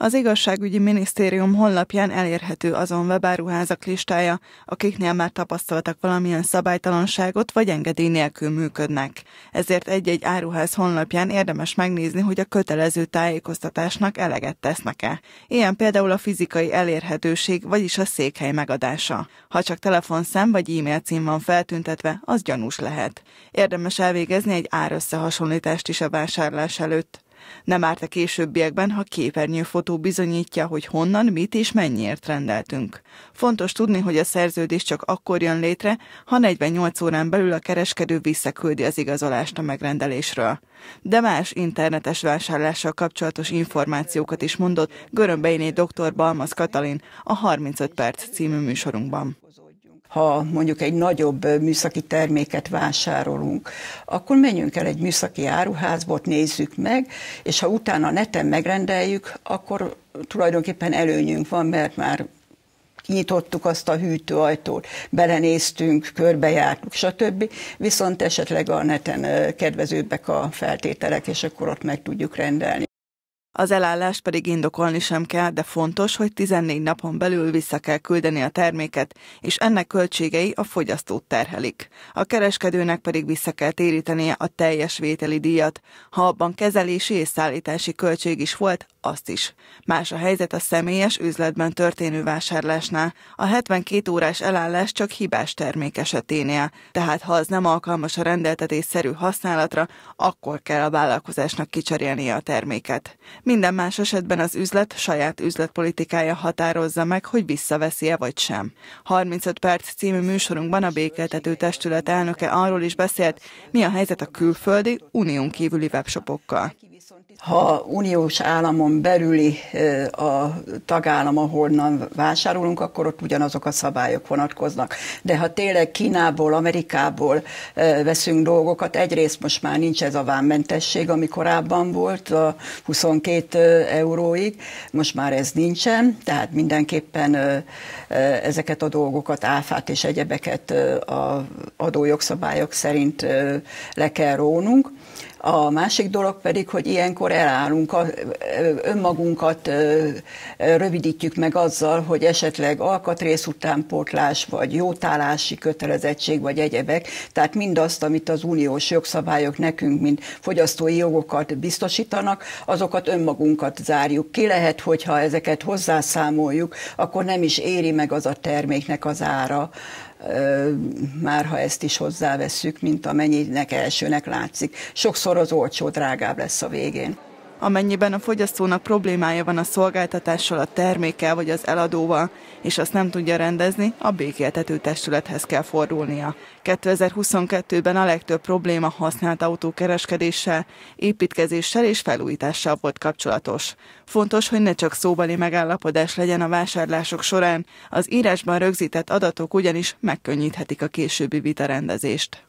Az igazságügyi minisztérium honlapján elérhető azon webáruházak listája, akiknél már tapasztaltak valamilyen szabálytalanságot vagy engedély nélkül működnek. Ezért egy-egy áruház honlapján érdemes megnézni, hogy a kötelező tájékoztatásnak eleget tesznek-e. Ilyen például a fizikai elérhetőség, vagyis a székhely megadása. Ha csak telefonszám vagy e-mail cím van feltüntetve, az gyanús lehet. Érdemes elvégezni egy árösszehasonlítást is a vásárlás előtt. Nem árt a későbbiekben, ha képernyőfotó bizonyítja, hogy honnan, mit és mennyiért rendeltünk. Fontos tudni, hogy a szerződés csak akkor jön létre, ha 48 órán belül a kereskedő visszaküldi az igazolást a megrendelésről. De más internetes vásárlással kapcsolatos információkat is mondott Görömbeiné dr. Balmaz Katalin a 35 perc című műsorunkban ha mondjuk egy nagyobb műszaki terméket vásárolunk, akkor menjünk el egy műszaki áruházba, nézzük meg, és ha utána neten megrendeljük, akkor tulajdonképpen előnyünk van, mert már kinyitottuk azt a hűtőajtót, belenéztünk, körbejártuk, stb. Viszont esetleg a neten kedvezőbbek a feltételek, és akkor ott meg tudjuk rendelni. Az elállás pedig indokolni sem kell, de fontos, hogy 14 napon belül vissza kell küldeni a terméket, és ennek költségei a fogyasztót terhelik. A kereskedőnek pedig vissza kell térítenie a teljes vételi díjat. Ha abban kezelési és szállítási költség is volt, azt is. Más a helyzet a személyes üzletben történő vásárlásnál. A 72 órás elállás csak hibás termék eseténél, tehát ha az nem alkalmas a rendeltetésszerű használatra, akkor kell a vállalkozásnak kicserélnie a terméket. Minden más esetben az üzlet saját üzletpolitikája határozza meg, hogy visszaveszi-e vagy sem. 35 perc című műsorunkban a Békeltető Testület elnöke arról is beszélt, mi a helyzet a külföldi, unión kívüli webshopokkal ha uniós államon belüli a tagállam, ahonnan vásárolunk, akkor ott ugyanazok a szabályok vonatkoznak. De ha tényleg Kínából, Amerikából veszünk dolgokat, egyrészt most már nincs ez a vámmentesség, ami korábban volt, a 22 euróig, most már ez nincsen, tehát mindenképpen ezeket a dolgokat, áfát és egyebeket a adójogszabályok szerint le kell rónunk. A másik dolog pedig, hogy ilyenkor elállunk, a, önmagunkat rövidítjük meg azzal, hogy esetleg alkatrész utánpótlás, vagy jótállási kötelezettség, vagy egyebek, tehát mindazt, amit az uniós jogszabályok nekünk, mint fogyasztói jogokat biztosítanak, azokat önmagunkat zárjuk ki. Lehet, hogyha ezeket hozzászámoljuk, akkor nem is éri meg az a terméknek az ára, már ha ezt is hozzávesszük, mint amennyinek elsőnek látszik. Sokszor az olcsó drágább lesz a végén. Amennyiben a fogyasztónak problémája van a szolgáltatással, a termékkel vagy az eladóval, és azt nem tudja rendezni, a békéltető testülethez kell fordulnia. 2022-ben a legtöbb probléma használt autókereskedéssel, építkezéssel és felújítással volt kapcsolatos. Fontos, hogy ne csak szóbeli megállapodás legyen a vásárlások során, az írásban rögzített adatok ugyanis megkönnyíthetik a későbbi vitarendezést.